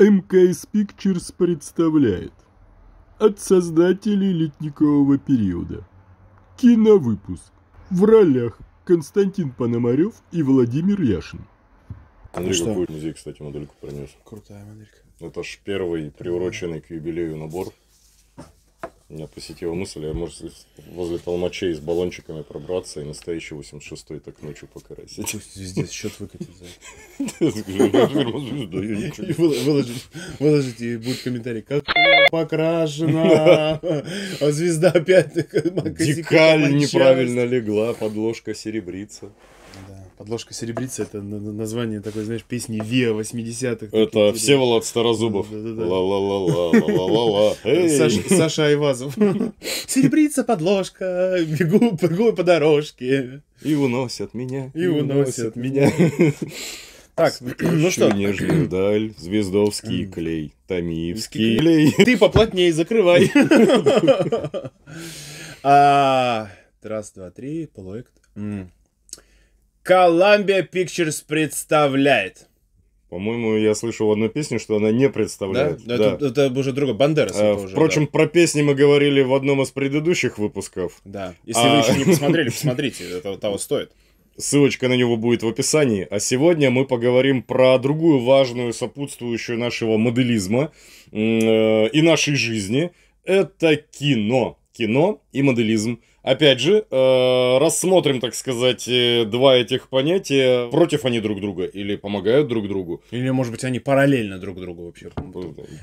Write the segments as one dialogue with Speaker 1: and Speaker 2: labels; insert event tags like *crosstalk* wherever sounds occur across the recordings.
Speaker 1: МКС Pictures представляет От создателей летникового периода Киновыпуск В ролях Константин Пономарев и Владимир Яшин Андрей ну какую музей, кстати, модельку принес. Крутая моделька. Это ж первый приуроченный к юбилею набор. Меня посетила мысль, я может возле толмачей с баллончиками пробраться и настоящий 86-й так ночью покрасить. Пусть здесь счет выкатит за *laughs* Выложите, и будет комментарий, как
Speaker 2: покрашена, *laughs* а звезда опять... Декаль неправильно легла, подложка серебрится. Подложка серебрица это название такой, знаешь, песни Виа 80-х. Это Всеволод
Speaker 1: Старозубов. Ла-ла-ла-ла-ла-ла-ла. *laughs* Э, Саша Айвазов. *laughs*
Speaker 2: Серебрица, подложка, бегу,
Speaker 1: бегу по дорожке. И уносят меня. И уносят меня. *laughs* Так, ну что? Нежную даль, Звездовский клей, Томиевский клей. Ты
Speaker 2: поплотнее закрывай. А, раз, два, три, проект. Columbia Pictures
Speaker 1: представляет. По-моему, я слышал одну песню, что она не представляет. Да? да.
Speaker 2: Это, это уже другой, Бандерас. А, впрочем, да.
Speaker 1: про песни мы говорили в одном из предыдущих выпусков. Да, если а... вы еще не посмотрели, *laughs*
Speaker 2: посмотрите, это того стоит.
Speaker 1: Ссылочка на него будет в описании. А сегодня мы поговорим про другую важную сопутствующую нашего моделизма э, и нашей жизни. Это кино. Кино и моделизм – Опять же, э, рассмотрим, так сказать, э, два этих понятия. Против они друг друга или помогают друг другу? Или, может быть, они параллельно друг другу вообще?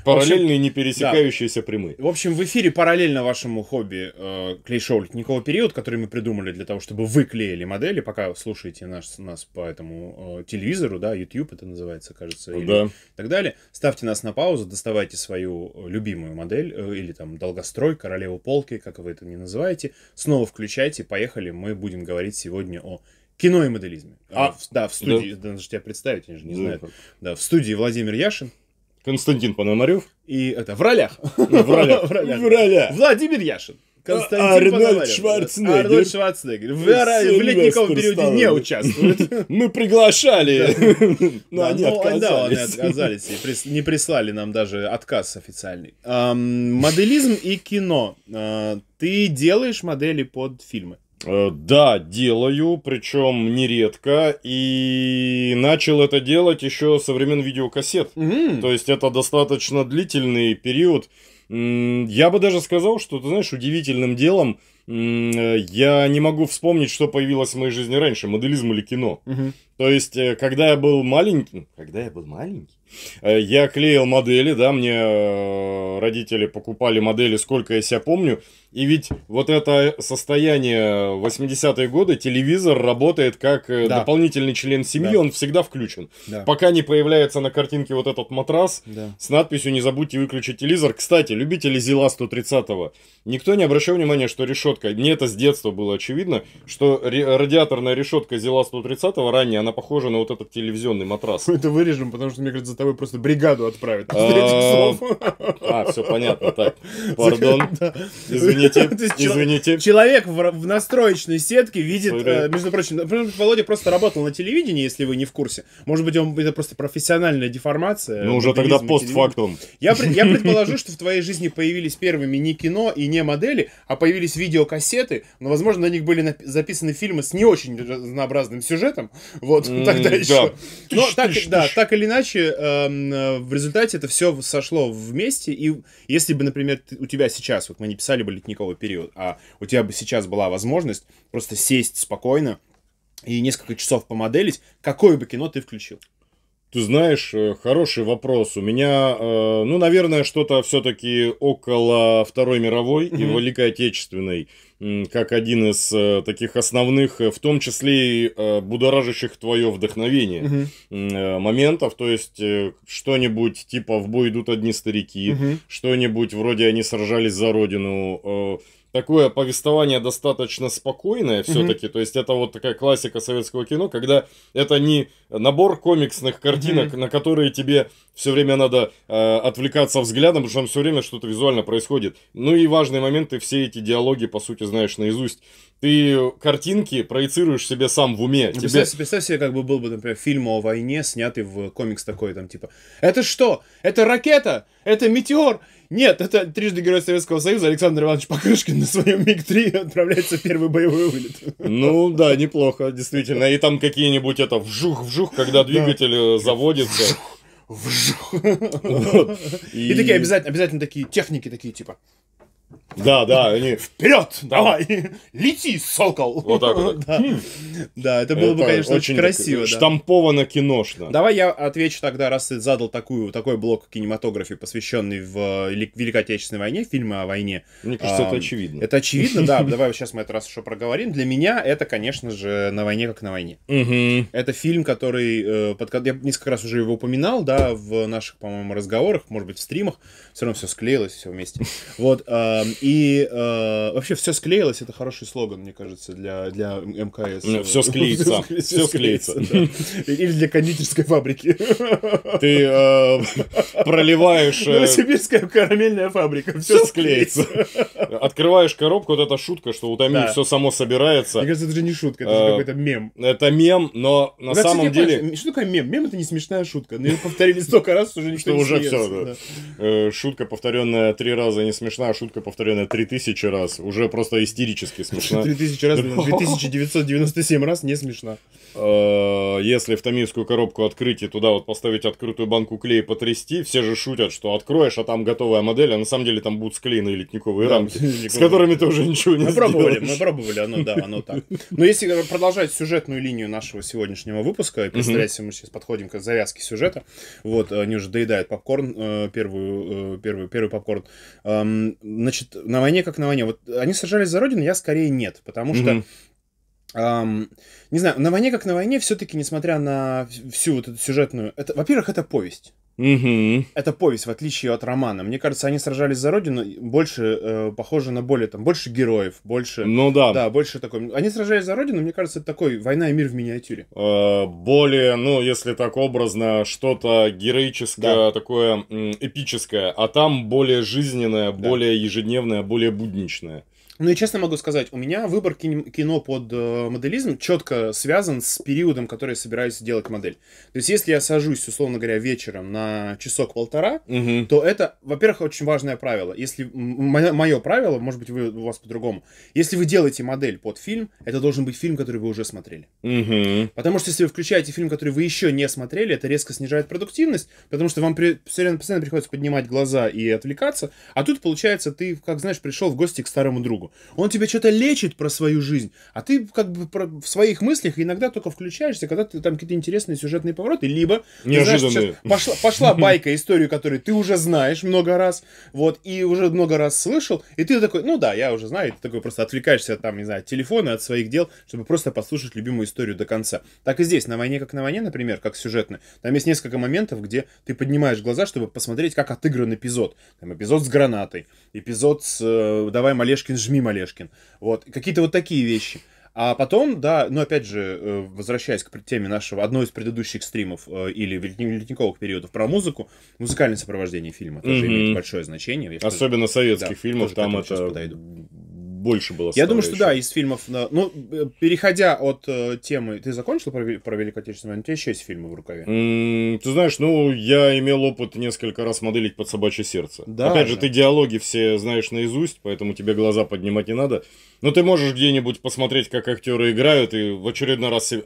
Speaker 1: Параллельные, не пересекающиеся да. прямые.
Speaker 2: В общем, в эфире параллельно вашему хобби э, клей-шоу ледниковый период, который мы придумали для того, чтобы вы клеили модели, пока слушаете наш, нас по этому э, телевизору, да, YouTube это называется, кажется, или да. так далее. Ставьте нас на паузу, доставайте свою любимую модель или там долгострой, королеву полки, как вы это не называете, снова снова включайте, поехали, мы будем говорить сегодня о кино и моделизме. А, а в, да, в студии, да. даже тебя представить, они же не да, знают. Как. Да, в студии Владимир Яшин. Константин Пономарев. И это в ролях. *laughs* В ролях. В ролях. Владимир Яшин. Константин Арнольд Шварценеггер. Арнольд Шварценеггер. В, в ледниковом периоде не участвует. *laughs* Мы приглашали, *laughs* но ну, они ну, отказались. Да, они отказались и не прислали нам даже отказ официальный. Моделизм и кино. А, ты делаешь модели под фильмы?
Speaker 1: Э, да, делаю, причем нередко, и начал это делать еще со времен видеокассет. То есть это достаточно длительный период. Я бы даже сказал, что, ты знаешь, удивительным делом э, я не могу вспомнить, что появилось в моей жизни раньше, моделизм или кино. Угу. То есть, когда я был маленьким... Когда я был маленький? Ну, Э, я клеил модели, да, мне э, родители покупали модели, сколько я себя помню. И ведь вот это состояние 80-е годы, телевизор работает как э, да. дополнительный член семьи, да. он всегда включен. Да. Пока не появляется на картинке вот этот матрас да. с надписью «Не забудьте выключить телевизор». Кстати, любители Зила 130-го, никто не обращал внимания, что решетка, мне это с детства было очевидно, что радиаторная решетка Зила 130-го ранее, она похожа на вот этот телевизионный матрас.
Speaker 2: Мы *laughs* это вырежем, потому что, мне кажется, тобой просто бригаду отправят. А, а все понятно, так. *laughs* Пардон. Извините, *laughs* извините. Человек в настроечной сетке видит, э, между прочим, Володя просто работал на телевидении, если вы не в курсе. Может быть, он это просто профессиональная деформация. Ну, уже тогда постфактум. Я *laughs* предположу, что в твоей жизни появились первыми не кино и не модели, а появились видеокассеты, но, возможно, на них были записаны фильмы с не очень разнообразным сюжетом. Вот, тогда еще. Но так, да, так или иначе, э, Эм, э, в результате это все сошло вместе, и если бы, например, у тебя сейчас, вот мы не писали бы ледниковый период, а у тебя бы сейчас была возможность просто сесть спокойно и несколько часов помоделить, какое бы кино ты включил?
Speaker 1: Ты знаешь, э, хороший вопрос. У меня, э, ну, наверное, что-то все-таки около Второй мировой mm-hmm. и Великой Отечественной как один из э, таких основных, э, в том числе и э, будоражащих твое вдохновение угу. э, моментов. То есть э, что-нибудь типа в бой идут одни старики, угу. что-нибудь вроде они сражались за родину. Э, такое повествование достаточно спокойное все-таки. Mm-hmm. То есть это вот такая классика советского кино, когда это не набор комиксных картинок, mm-hmm. на которые тебе все время надо э, отвлекаться взглядом, потому что там все время что-то визуально происходит. Ну и важные моменты, все эти диалоги, по сути, знаешь наизусть ты картинки проецируешь себе сам в уме. Ну, тебе... представь,
Speaker 2: представь себе, как бы был бы, например, фильм о войне, снятый в комикс такой, там, типа, это что? Это ракета? Это метеор? Нет, это трижды Герой Советского Союза Александр Иванович Покрышкин на своем МиГ-3 *laughs* отправляется в первый боевой
Speaker 1: вылет. Ну да, неплохо, действительно. И там какие-нибудь это вжух-вжух, когда двигатель э, заводится. Вжух. И такие обязательно
Speaker 2: такие техники такие, типа,
Speaker 1: да, да, они вперед, давай,
Speaker 2: лети, сокол. Вот так вот. *laughs* да. Хм. да, это было бы, конечно, очень красиво. да.
Speaker 1: Штамповано киношно.
Speaker 2: Давай я отвечу тогда, раз ты задал такую, такой блок кинематографии, посвященный в Великой Отечественной войне, фильмы о войне. Мне кажется, это очевидно. Это очевидно, да. *laughs* Давай сейчас мы это раз еще проговорим. Для меня это, конечно же, на войне как на войне. Это фильм, который э, под... я несколько раз уже его упоминал, да, в наших, по-моему, разговорах, может быть, в стримах. Все равно все склеилось, все вместе. Вот и э, вообще все склеилось, это хороший слоган, мне кажется, для, для МКС. Ну, все склеится. *laughs* Все склеится. Или для кондитерской фабрики. Ты э, проливаешь... Э, Новосибирская карамельная
Speaker 1: фабрика. Все склеится. Открываешь коробку, вот эта шутка, что у Тамиль все само собирается. Мне кажется, это же не шутка, это же э, какой-то мем. Это мем, но на самом деле...
Speaker 2: что такое мем? Мем это не смешная шутка. Но ну, ее повторили столько раз, уже *laughs* никто что не уже
Speaker 1: все, Шутка, повторенная три раза, не смешная, а шутка, повторенная наверное, 3000 раз. Уже просто истерически смешно. 3000 раз,
Speaker 2: 2997 *laughs* раз не смешно.
Speaker 1: Э, если втаминскую коробку открыть и туда вот поставить открытую банку клея и потрясти, все же шутят, что откроешь, а там готовая модель, а на самом деле там будут склеены литниковые рамки, *laughs* с которыми ты уже ничего не Мы пробовали, мы пробовали, оно да, оно так.
Speaker 2: Но если продолжать сюжетную линию нашего сегодняшнего выпуска, и представляете, мы сейчас подходим к завязке сюжета, вот, э, они уже доедают попкорн, э, первую, первый, первый попкорн. Эм, значит, на войне как на войне. Вот они сражались за родину, я скорее нет, потому что Эм, не знаю, на войне как на войне все-таки, несмотря на всю вот эту сюжетную, это, во-первых, это повесть. Угу. Это повесть, в отличие от романа. Мне кажется, они сражались за родину больше э, похоже на более там больше героев, больше. Ну да. Да, больше такой. Они сражались за родину. Мне кажется, это такой война и мир в миниатюре.
Speaker 1: Э, более, ну если так образно, что-то героическое, да. такое эпическое, а там более жизненное, да. более ежедневное, более будничное.
Speaker 2: Ну и честно могу сказать, у меня выбор кино под э, моделизм четко связан с периодом, который я собираюсь делать модель. То есть, если я сажусь, условно говоря, вечером на часок-полтора, угу. то это, во-первых, очень важное правило. Если мое правило, может быть, вы, у вас по-другому. Если вы делаете модель под фильм, это должен быть фильм, который вы уже смотрели.
Speaker 1: Угу.
Speaker 2: Потому что если вы включаете фильм, который вы еще не смотрели, это резко снижает продуктивность, потому что вам при... постоянно, постоянно приходится поднимать глаза и отвлекаться. А тут, получается, ты, как знаешь, пришел в гости к старому другу. Он тебе что-то лечит про свою жизнь, а ты как бы про, в своих мыслях иногда только включаешься, когда ты там какие-то интересные сюжетные повороты, либо Неожиданные. Знаешь, пошла, пошла байка, историю, которую ты уже знаешь много раз, вот, и уже много раз слышал, и ты такой, ну да, я уже знаю, и ты такой просто отвлекаешься там, не знаю, от телефона, от своих дел, чтобы просто послушать любимую историю до конца. Так и здесь, на войне как на войне, например, как сюжетно, там есть несколько моментов, где ты поднимаешь глаза, чтобы посмотреть, как отыгран эпизод. Там эпизод с гранатой, эпизод с э, «Давай, Малешкин, жми Клим Олешкин. Вот, какие-то вот такие вещи. А потом, да, ну опять же, э, возвращаясь к теме нашего, одной из предыдущих стримов э, или ледниковых периодов про музыку, музыкальное сопровождение фильма тоже mm-hmm. имеет большое значение. Я Особенно
Speaker 1: советских да, фильмов, там это больше было. Я думаю, что
Speaker 2: да, из фильмов... Ну, переходя от э, темы... Ты закончил про, про Великую Отечественную? У тебя еще есть фильмы в рукаве?
Speaker 1: Mm, ты знаешь, ну, я имел опыт несколько раз моделить под собачье сердце. Да. Опять же, ты диалоги все знаешь наизусть, поэтому тебе глаза поднимать не надо. Но ты можешь где-нибудь посмотреть, как актеры играют, и в очередной раз себе...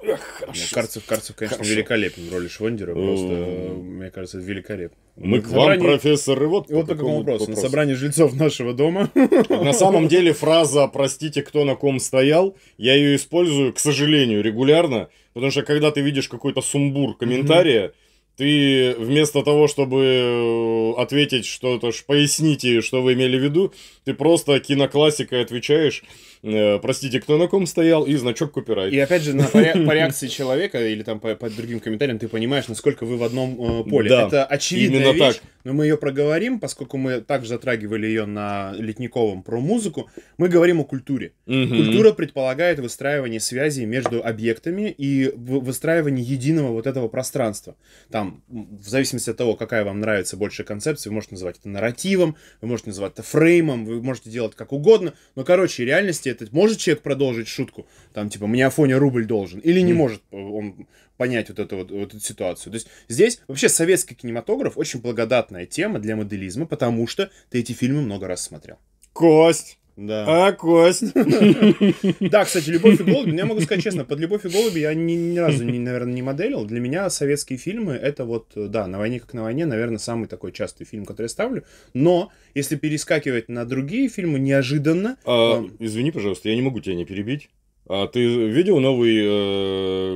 Speaker 1: Карцев, Карцев, конечно, великолепен в роли Швондера. Просто, э, мне кажется, великолепно. Мы к собрании... вам, профессор, и вот, и вот такой вопрос вопросу. На собрании
Speaker 2: жильцов нашего дома.
Speaker 1: На самом деле фраза «простите, кто на ком стоял», я ее использую, к сожалению, регулярно, потому что когда ты видишь какой-то сумбур комментария, mm-hmm ты вместо того, чтобы э, ответить что-то, поясните, что вы имели в виду, ты просто киноклассикой отвечаешь, э, простите, кто на ком стоял, и значок копирайт. И опять же, на, по, *laughs* по реакции человека или там по, по другим комментариям ты понимаешь,
Speaker 2: насколько вы в одном э, поле. Да, Это очевидная именно вещь, так. но мы ее проговорим, поскольку мы также затрагивали ее на Летниковом про музыку, мы говорим о культуре. Угу. Культура предполагает выстраивание связи между объектами и выстраивание единого вот этого пространства. Там там, в зависимости от того, какая вам нравится больше концепция, вы можете называть это нарративом, вы можете называть это фреймом, вы можете делать как угодно, но, короче, в реальности это может человек продолжить шутку, там, типа, мне Афоня рубль должен, или не mm. может э, он понять вот эту вот, вот эту ситуацию. То есть здесь вообще советский кинематограф очень благодатная тема для моделизма, потому что ты эти фильмы много раз смотрел.
Speaker 1: Кость!
Speaker 2: Да. А кость. *laughs* Да, кстати, «Любовь и голуби», ну, я могу сказать честно, под «Любовь и голуби» я ни, разу, наверное, не моделил. Для меня советские фильмы — это вот, да, «На войне как на войне», наверное, самый такой частый фильм, который я ставлю. Но если перескакивать на другие фильмы неожиданно...
Speaker 1: А, э, извини, пожалуйста, я не могу тебя не перебить. А ты видел новый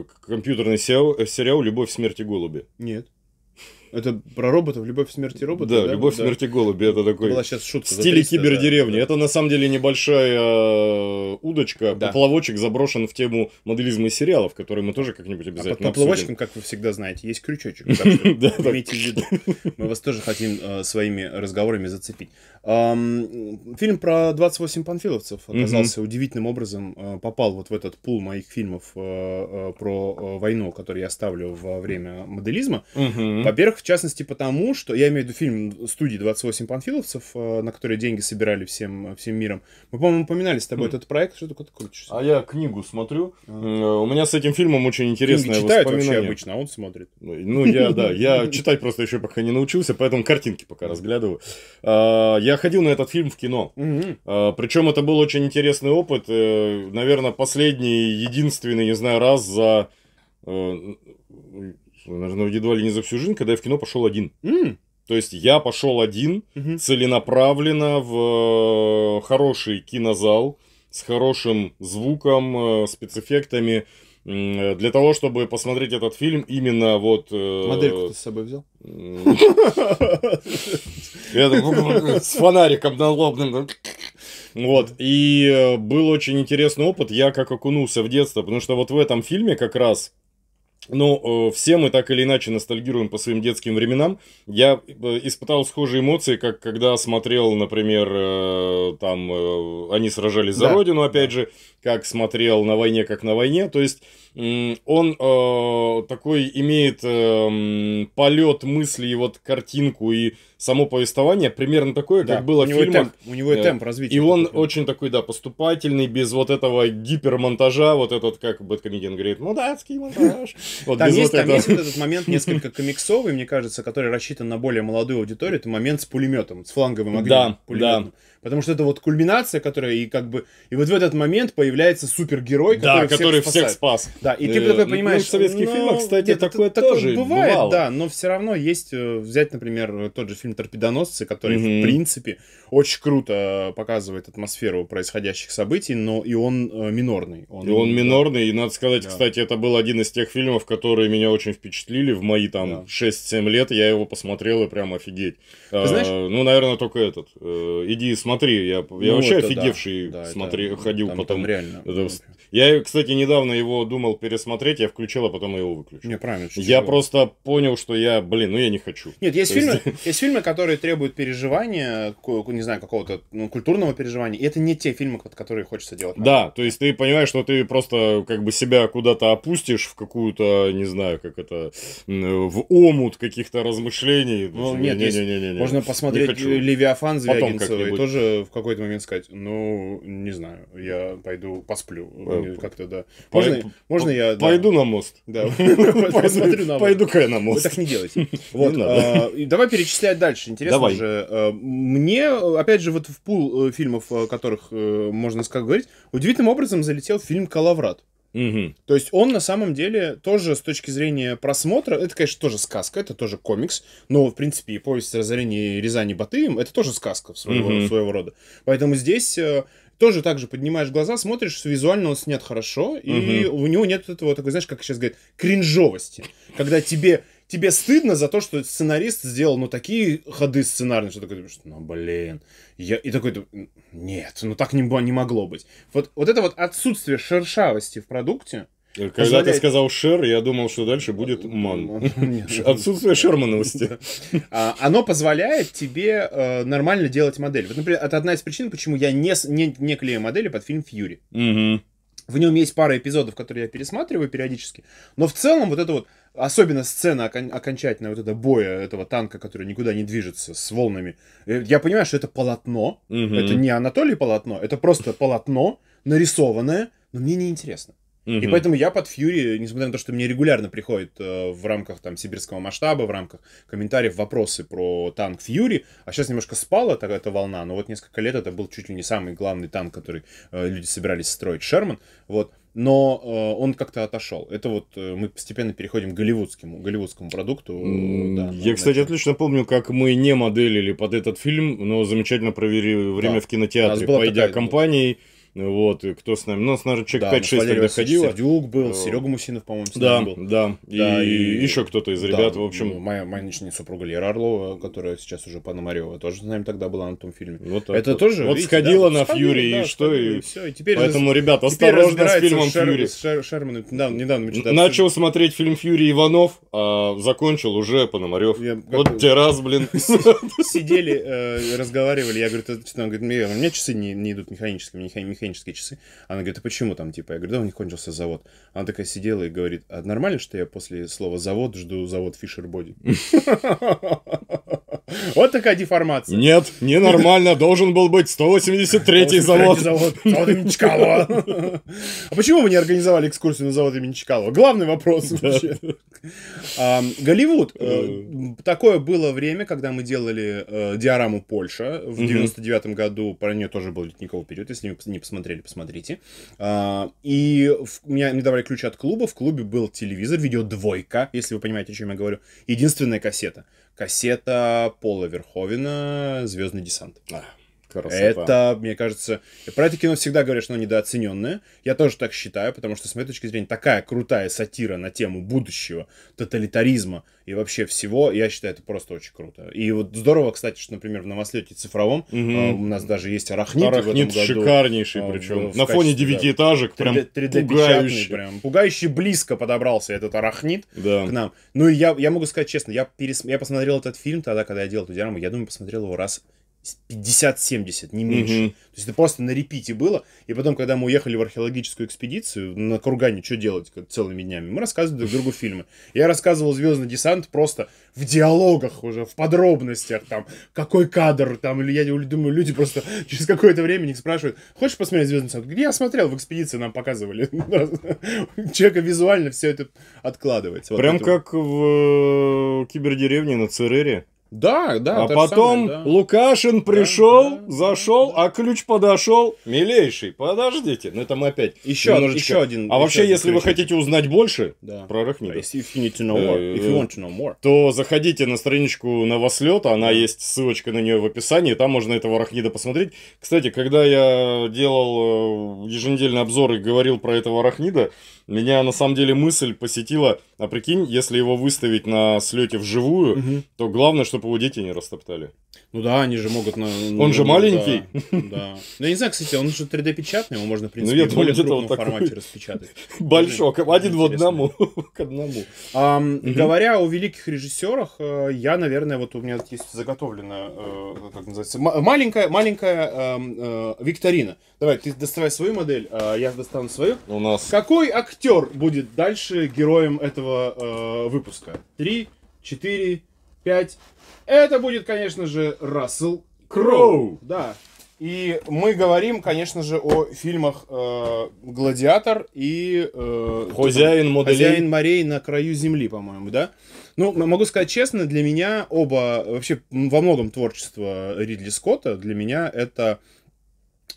Speaker 1: э, компьютерный сериал, э, сериал «Любовь, смерть и голуби»?
Speaker 2: Нет. Это про роботов, любовь смерти робота. Да, да любовь да? смерти голуби. Это такой. Была сейчас шутка. В стиле 300, кибердеревни. Да,
Speaker 1: это на самом деле небольшая э, удочка, да. поплавочек заброшен в тему моделизма и сериалов, которые мы тоже как-нибудь обязательно. А под поплавочком, как вы всегда знаете, есть
Speaker 2: крючочек. *laughs* Имейте в виду. Мы вас тоже хотим э, своими разговорами зацепить. Фильм про 28 панфиловцев оказался mm удивительным образом э, попал вот в этот пул моих фильмов э, э, про войну, который я ставлю во время моделизма. mm Во-первых, в частности потому, что я имею в виду фильм студии 28 панфиловцев, на которые деньги собирали всем, всем миром. Мы, по-моему, упоминали с тобой mm этот проект, что ты крутишься. А я книгу
Speaker 1: смотрю. У меня с этим фильмом очень интересное Книги читают вообще обычно,
Speaker 2: а он смотрит. Ну, ну, я, да, я читать
Speaker 1: просто еще пока не научился, поэтому картинки пока разглядываю. А, я ходил на этот фильм в кино. Угу. А, Причем это был очень интересный опыт. Э, Наверное, последний, единственный, не знаю, раз за... Э, Наверное, едва ли не за всю жизнь, когда я в кино пошел один. Mm. То есть я пошел один, угу. целенаправленно в э, хороший кинозал с хорошим звуком, спецэффектами для того, чтобы посмотреть этот фильм именно вот... Э, Модельку ты с собой взял? *laughs* С фонариком налобным. Вот, и э, был очень интересный опыт, я как окунулся в детство, потому что вот в этом фильме как раз ну, э, все мы так или иначе ностальгируем по своим детским временам. Я испытал схожие эмоции, как когда смотрел, например, там «Они сражались за да. Родину», опять же, как смотрел «На войне, как на войне». То есть он э, такой имеет э, полет мысли и вот картинку и само повествование примерно такое, да. как было у в фильмах. Темп, у него и э, темп развития. И он такой. очень такой, да, поступательный, без вот этого гипермонтажа, вот этот, как Бэткомедиан говорит, мудацкий «Ну монтаж. *laughs* Вот там есть, вот там есть вот этот момент *laughs* несколько
Speaker 2: комиксовый, мне кажется, который рассчитан на более молодую аудиторию, это момент с пулеметом, с фланговым огнем. Да, пулеметом. да. Потому что это вот кульминация, которая и как бы... И вот в этот момент появляется супергерой, который, да, всех, который всех спас. Да, и ты э, такой ну, понимаешь... Ну, в советских ну, фильмах, кстати, такое, тоже бывает, да, но все равно есть... Э, взять, например, тот же фильм фильм «Торпедоносцы», который, mm-hmm. в принципе, очень круто э, показывает атмосферу происходящих событий, но и он э, минорный. Он, и он минорный,
Speaker 1: и надо сказать, да. кстати, это был один из тех фильмов, которые меня очень впечатлили в мои там да. 6-7 лет, я его посмотрел и прям офигеть. Ты а, знаешь... Ну, наверное, только этот. Э, иди смотри, я, я ну, вообще офигевший да, да, смотри, это, ходил там, потом. Там реально. Это... Я, кстати, недавно его думал пересмотреть, я включил, а потом его выключил. Не, правильно. Я просто понял, что я, блин, ну я не хочу. Нет, есть, фильмы,
Speaker 2: есть фильмы, *laughs* фильмы, которые требуют переживания, не знаю, какого-то ну, культурного переживания, и это не те фильмы, которые хочется делать. Да,
Speaker 1: то есть ты понимаешь, что ты просто как бы себя куда-то опустишь в какую-то, не знаю, как это, в омут каких-то размышлений. Ну, нет, не, не, не, не, не, можно посмотреть не Левиафан Звягинцева и
Speaker 2: тоже в какой-то момент сказать, ну, не знаю, я пойду посплю. Э, как-то, да. Можно, можно я... Пойду на мост. Да, *laughs* посмотрю на мост. Пойду-ка я на мост. Вы так не делайте. *laughs* Вот, э, давай перечислять дальше дальше. Интересно Давай. же. Э,
Speaker 1: мне,
Speaker 2: опять же, вот в пул э, фильмов, о э, которых можно как говорить, удивительным образом залетел фильм «Калаврат». Угу. То есть он на самом деле тоже с точки зрения просмотра, это, конечно, тоже сказка, это тоже комикс, но, в принципе, и повесть разорения Рязани Батыем, это тоже сказка своего, угу. своего рода. Поэтому здесь тоже так же поднимаешь глаза, смотришь, визуально он снят хорошо, и угу. у него нет этого, такой, знаешь, как сейчас говорят, кринжовости. Когда тебе тебе стыдно за то, что сценарист сделал, ну, такие ходы сценарные, что такой, что, ну, блин, я... И такой, нет, ну, так не, не могло быть. Вот, вот это вот отсутствие
Speaker 1: шершавости
Speaker 2: в продукте,
Speaker 1: когда позволяет... ты сказал «шер», я думал, что дальше будет «ман». *laughs* Отсутствие шермановости.
Speaker 2: *laughs* А, оно позволяет тебе э, нормально делать модель. Вот, например, это одна из причин, почему я не, не, не клею модели под фильм «Фьюри». В нем есть пара эпизодов, которые я пересматриваю периодически. Но в целом вот это вот, особенно сцена окон- окончательная вот этого боя этого танка, который никуда не движется с волнами. Э, я понимаю, что это полотно. Угу. Это не Анатолий полотно, это просто полотно нарисованное, но мне не интересно. Mm-hmm. И поэтому я под Фьюри, несмотря на то, что мне регулярно приходят э, в рамках там сибирского масштаба, в рамках комментариев вопросы про танк Фьюри, а сейчас немножко спала так, эта волна, но вот несколько лет это был чуть ли не самый главный танк, который э, люди собирались строить, Шерман, вот, но э, он как-то отошел. Это вот э, мы постепенно переходим к голливудскому, голливудскому продукту.
Speaker 1: Mm, да, я, кстати, начало. отлично помню, как мы не моделили под этот фильм, но замечательно провели время да. в кинотеатре, пойдя такая... компанией. Вот, и кто с нами? Ну, нас, наверное, человек да, 5-6 тогда ходило. Сердюк был, э, Серега Мусинов, по-моему, с да, был. Да, да, и, еще кто-то из да, ребят, в общем. Ну,
Speaker 2: моя, моя нынешняя супруга Лера Орлова, которая сейчас уже Панна тоже с нами тогда была на том фильме.
Speaker 1: Вот так, Это вот. тоже, Вот видите, сходила да, на Фьюри, да, и что, и... все, и теперь Поэтому, же, ребят, теперь осторожно с фильмом Шер... Фьюри.
Speaker 2: Шер... Шерман, недавно, недавно мы читали. Начал
Speaker 1: смотреть фильм Фьюри Иванов, а закончил уже Пономарев. Я... Вот тебе раз, блин. *laughs*
Speaker 2: Сидели, э, разговаривали, я говорю, ты, он говорит, у меня часы не идут механическими механические, механические часы. Она говорит, а почему там, типа? Я говорю, да, у них кончился завод. Она такая сидела и говорит, а нормально, что я после слова «завод» жду завод Фишер Боди? *laughs* *laughs* Вот такая деформация. Нет, ненормально.
Speaker 1: Должен был быть 183-й завод. завод. Завод имени Чкалова. *laughs* А почему вы не организовали экскурсию на завод имени Чкалова? Главный вопрос вообще.
Speaker 2: Голливуд. Э, э. Такое было время, когда мы делали э, диораму Польша. В 99-м году про нее тоже был ледниковый период. Если не посмотрели, посмотрите. А, и меня мне давали ключ от клуба. В клубе был телевизор, видео двойка, если вы понимаете, о чем я говорю. Единственная кассета кассета Пола Верховина «Звездный десант». А, Красота. Это, мне кажется, про это кино всегда говорят, что оно недооцененное. Я тоже так считаю, потому что, с моей точки зрения, такая крутая сатира на тему будущего, тоталитаризма и вообще всего, я считаю, это просто очень круто. И вот здорово, кстати, что, например, в новослете цифровом угу. э, у нас даже есть арахнит. Арахнит в этом шикарнейший, э, а, причем. В, на в фоне девятиэтажек, да, прям 3D, пугающий. Прям, пугающий близко подобрался этот арахнит да. к нам. Ну и я, я могу сказать честно, я, перес... я посмотрел этот фильм тогда, когда я делал эту диараму, я думаю, посмотрел его раз 50-70, не меньше. mm То есть это просто на репите было. И потом, когда мы уехали в археологическую экспедицию, на Кургане что делать целыми днями, мы рассказывали друг другу фильмы. Я рассказывал «Звездный десант» просто в диалогах уже, в подробностях, там, какой кадр, там, или я думаю, люди просто *laughs* через какое-то время не спрашивают, хочешь посмотреть «Звездный десант»? Я смотрел, в экспедиции нам показывали. *laughs*
Speaker 1: Человека визуально все это
Speaker 2: откладывается. Прям как
Speaker 1: в э, кибердеревне на Церере. Да, да. А потом самое, да. Лукашин пришел, да, да, зашел, да. а ключ подошел. Милейший, подождите. Ну это мы опять. Еще, немножечко... еще один. А еще вообще, один если ключ. вы хотите узнать больше да. про Рахмида, э, то заходите на страничку Новослета, она есть, ссылочка на нее в описании, там можно этого Рахнида посмотреть. Кстати, когда я делал э, еженедельные обзоры и говорил про этого Рахнида меня на самом деле мысль посетила, а прикинь, если его выставить на слете вживую, угу. то главное, чтобы его дети не растоптали. Ну да, они же могут... На, он на, же ну, маленький. Да, да.
Speaker 2: Ну, я не знаю, кстати, он же 3D-печатный, его можно, в ну, принципе, ну, в более крупном вот формате такой... распечатать. Большой, один в одному.
Speaker 1: *laughs* К одному.
Speaker 2: А, угу. Говоря о великих режиссерах, э, я, наверное, вот у меня есть заготовлена, как э, называется, маленькая, маленькая э, викторина. Давай, ты доставай свою модель, а я достану свою. У нас... Какой актер будет дальше героем этого выпуска? Три, четыре, 5. Это будет, конечно же, Рассел Кроу. Да. И мы говорим, конечно же, о фильмах э, «Гладиатор» и... Э, «Хозяин моделей». «Хозяин морей на краю земли», по-моему, да? Ну, могу сказать честно, для меня оба... Вообще, во многом творчество Ридли Скотта для меня это...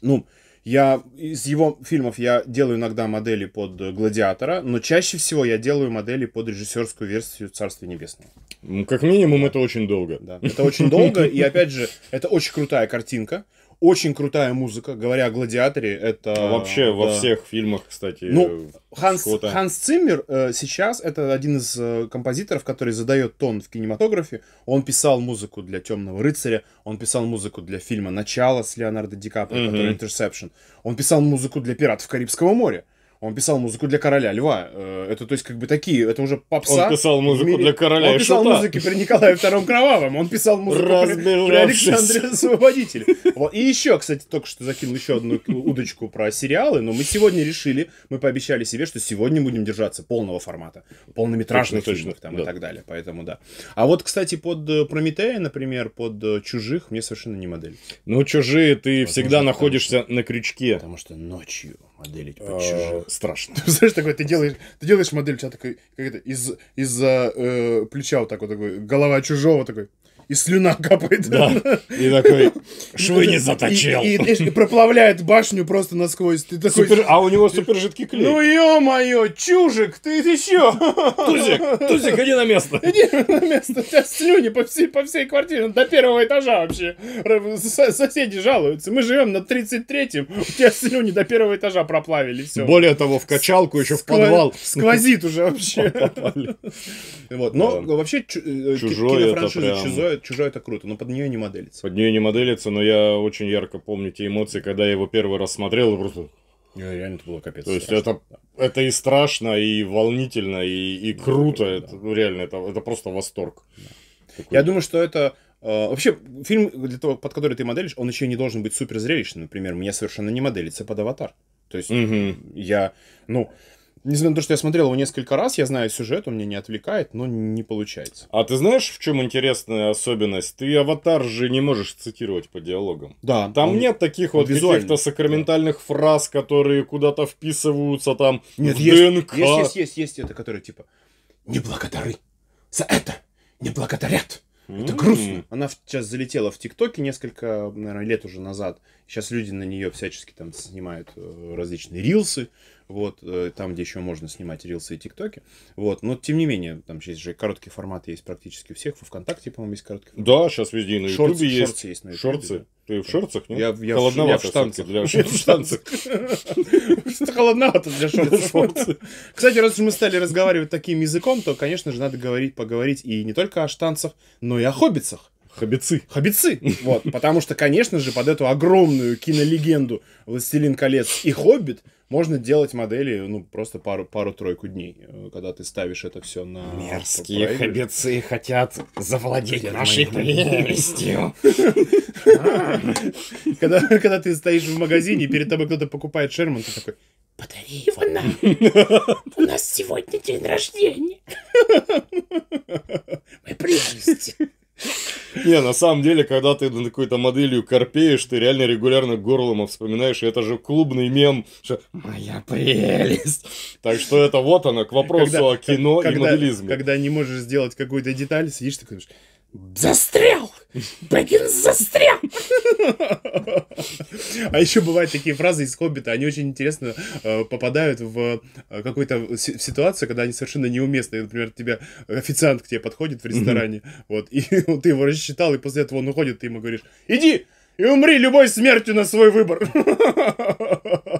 Speaker 2: Ну, я из его фильмов я делаю иногда модели под Гладиатора, но чаще всего я делаю модели под режиссерскую версию Царства Небесного.
Speaker 1: Ну, как минимум, это очень долго. Да. Это очень долго, и опять же,
Speaker 2: это очень крутая картинка, очень крутая музыка. Говоря о гладиаторе, это. А вообще, во всех
Speaker 1: фильмах, кстати. Ну, Ханс,
Speaker 2: Циммер э, сейчас это один из э, композиторов, который задает тон в кинематографе. Он писал музыку для Темного рыцаря, он писал музыку для фильма Начало с Леонардо Ди Каприо, который Интерсепшн. Он писал музыку для пиратов Карибского моря. Он писал музыку для короля Льва. Э, это, то есть, как бы такие, это уже попса. Он писал музыку для короля Он писал шута. музыки при Николае II Кровавом. Он писал музыку при, при Александре Освободителе. Вот. И еще, кстати, только что закинул еще одну удочку про сериалы, но мы сегодня решили, мы пообещали себе, что сегодня будем держаться полного формата, полнометражных точно, фильмов там, да. и так далее. Поэтому да. А вот, кстати, под э, Прометея, например, под э, Чужих мне совершенно не модель. Ну, Чужие ты Возможно, всегда находишься потому, на крючке. Потому что ночью Модели э, типа чужие. *laughs* Страшно. Ты *laughs* знаешь, такой, ты делаешь, ты делаешь модель, у тебя такой, как это, из, из-за э, плеча вот так вот, такой, голова чужого такой и слюна капает. Да. И такой,
Speaker 1: швы не заточил. И, и, и, и
Speaker 2: проплавляет башню просто насквозь. Ты такой... супер, а у него супер жидкий клей. Ну ё-моё, чужик, ты, еще. Тузик, Тузик, иди на место. Иди на место, у тебя слюни по всей, по всей квартире, до первого этажа вообще. Соседи жалуются, мы живем на 33-м, у тебя слюни до первого этажа проплавили, все.
Speaker 1: Более того, в качалку, еще в подвал. Сквозит уже вообще. *laughs*
Speaker 2: Вот, но вообще э,
Speaker 1: кинофраншиза «Чужое»
Speaker 2: чужое, чужое это круто, но под нее не моделится.
Speaker 1: Под нее не моделится, но я очень ярко помню те эмоции, когда я его первый раз смотрел, и просто э, Реально это было капец. То есть это, это и страшно, и волнительно, и, и круто. Да, это, да. Ну, реально, это, это просто восторг. Да. Такой... Я думаю, что это... Э, вообще, фильм, для того, под который ты моделишь, он еще
Speaker 2: не должен быть супер зрелищным. Например, мне совершенно не моделится под аватар. То есть угу. я... Ну, Несмотря на то, что я
Speaker 1: смотрел его несколько раз, я знаю сюжет, он меня не отвлекает, но не получается. А ты знаешь, в чем интересная особенность? Ты аватар же не можешь цитировать по диалогам. Да. Там он... нет таких вот каких-то сакраментальных да. фраз, которые куда-то вписываются там нет, в есть, ДНК. Есть, есть,
Speaker 2: есть, есть это, которые типа «Не благодары за это, не благодарят». Это грустно. Она сейчас залетела в ТикТоке несколько, наверное, лет уже назад. Сейчас люди на нее всячески там снимают э, различные рилсы, вот, э, там, где еще можно снимать рилсы и тиктоки, вот, но тем не менее, там сейчас же короткий формат есть практически у всех, во ВКонтакте, по-моему, есть короткий
Speaker 1: формат. Да, сейчас везде на Ютубе шорты, есть. Шорты есть на Шорты. Ты в шорцах, нет? Я, я, в, я в штанцах. Для... Я в штанцах. холодновато для шорцев.
Speaker 2: Кстати, раз мы стали разговаривать таким языком, то, конечно же, надо говорить, поговорить и не только о штанцах, но и о хоббицах. Хабицы. Хабицы, вот, потому что, конечно же, под эту огромную кинолегенду «Властелин колец» и «Хоббит» можно делать модели, ну, просто пару, пару-тройку дней, э, когда ты ставишь это все на... Мерзкие проигрыш. хабицы хотят
Speaker 1: завладеть Нет, нашей прелестью.
Speaker 2: *laughs* Когда, когда ты стоишь в магазине, и перед тобой кто-то покупает Шерман, ты такой, подари его нам. У нас сегодня день рождения. *laughs*
Speaker 1: Мы прелести. *laughs* Не, на самом деле, когда ты на какой-то моделью корпеешь, ты реально регулярно горлом вспоминаешь, и это же клубный мем, что «Моя прелесть!» Так что это вот она, к вопросу когда, о кино когда, и моделизме.
Speaker 2: Когда не можешь сделать какую-то деталь, сидишь такой, Застрял! Бэггинс застрял! А еще бывают такие фразы из «Хоббита», они очень интересно э, попадают в э, какую-то ситуацию, когда они совершенно неуместны. Например, тебя официант к тебе подходит в ресторане, вот, и *laughs* вот, ты его рассчитал, и после этого он уходит, ты ему говоришь «Иди и умри любой смертью на свой выбор!» *laughs*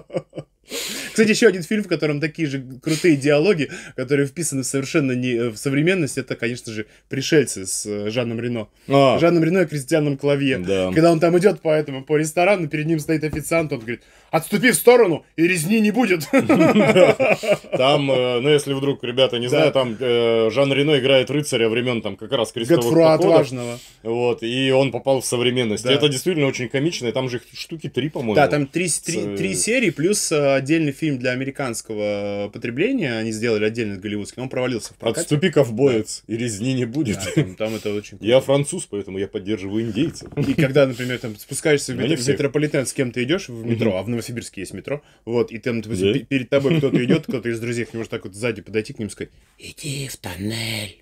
Speaker 2: Кстати, еще один фильм, в котором такие же крутые диалоги, которые вписаны совершенно не э, в современность, это, конечно же, «Пришельцы» с э, Жаном Рено. А. Жаном Рено и Кристианом Клавье. Да. Когда он там идет по этому, по ресторану, перед ним стоит официант, он говорит, отступи в сторону, и резни не будет. *laughs*
Speaker 1: Там, э, ну, если вдруг ребята не знаю, там э, Жан Рено играет рыцаря времен там как раз крестовых походов. отважного. Вот, и он попал в современность. Это действительно очень комично, там же штуки три, по-моему. Да, там три э,
Speaker 2: серии, плюс отдельный фильм для американского потребления, они сделали отдельный голливудский, но он провалился в прокате. Отступи,
Speaker 1: ковбоец,
Speaker 2: и резни не будет. Там это очень Я француз, поэтому я поддерживаю индейцев. И когда, например, там спускаешься в метрополитен, с кем ты идешь в метро, а в Новосибирске есть метро, вот, и там, допустим, да? перед тобой кто-то идет,
Speaker 1: кто-то из друзей, ты можешь так вот сзади подойти к ним и сказать, иди в тоннель,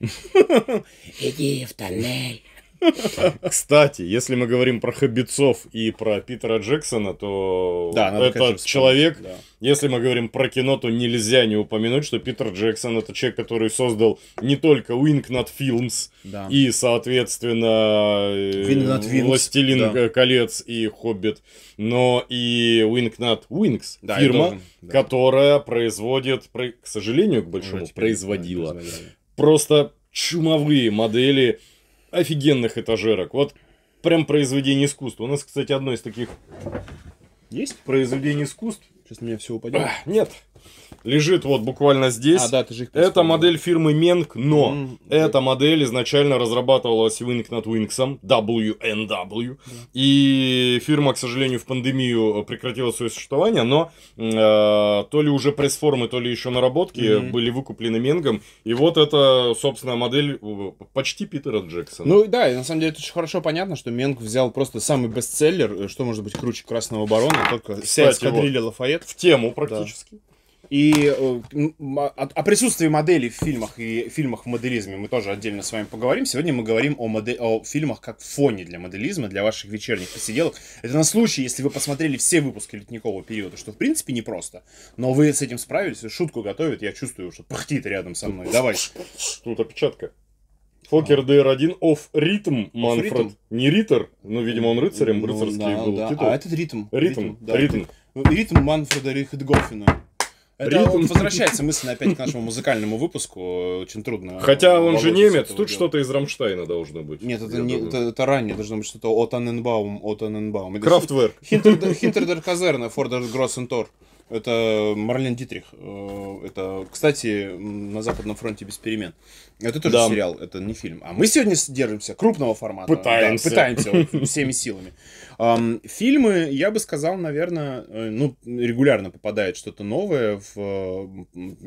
Speaker 1: *laughs* иди в тоннель. *laughs* Кстати, если мы говорим про хоббитцов и про Питера Джексона, то да, это человек, да. если мы говорим про кино, то нельзя не упомянуть, что Питер Джексон это человек, который создал не только Winknut Films да. и, соответственно, э, Winknut Властелин да. колец и Хоббит, но и Winknut Wings, да, фирма, да. которая производит, к сожалению, к большому, производила просто чумовые модели офигенных этажерок. Вот прям произведение искусства. У нас, кстати, одно из таких... Есть? Произведение искусств. Сейчас у меня все упадет. А, нет лежит вот буквально здесь. А, да, ты же их Это модель фирмы Менг, но mm-hmm. эта модель изначально разрабатывалась Wink над Winksом, WNW. Mm-hmm. И фирма, к сожалению, в пандемию прекратила свое существование, но э, то ли уже пресс-формы, то ли еще наработки mm-hmm. были выкуплены Менгом. И вот это, собственно, модель э, почти Питера Джексона. Ну
Speaker 2: да, и на самом деле это очень хорошо понятно, что Менг взял просто самый бестселлер, э, что может быть круче Красного Барона, только Кстати, вся эскадрилья вот, Лафайет. В тему практически. Да. И э, а, о, о присутствии моделей в фильмах и фильмах в моделизме мы тоже отдельно с вами поговорим. Сегодня мы говорим о, модель, о фильмах как фоне для моделизма, для ваших вечерних посиделок. Это на случай, если вы посмотрели все выпуски ледникового периода, что в принципе непросто. Но вы с этим справились,
Speaker 1: шутку готовят, я чувствую, что пахтит рядом со мной. Давай. Тут опечатка. Фокер ДР DR1 оф ритм Манфред. Не Ритер, но, видимо, он рыцарем, ну рыцарский ну, да, был да. А этот ритм. Ритм, ритм. Да. ритм.
Speaker 2: ритм Манфреда Рихтгофена. Это вот возвращается мысль опять к нашему музыкальному выпуску. Очень трудно. Хотя он же немец, тут что-то из Рамштайна должно быть. Нет, это, не, это, это ранее должно быть что-то от Анненбаум, от Анненбаум. Крафтверк. Хинтердер Казерна, Фордер Гроссентор. Тор. Это Марлен Дитрих. Э, это, кстати, на Западном фронте без перемен. Это тоже да. сериал, это не фильм. А мы сегодня держимся крупного формата. Пытаемся. Да, пытаемся всеми силами. Фильмы, я бы сказал, наверное, э, ну, регулярно попадает что-то новое в,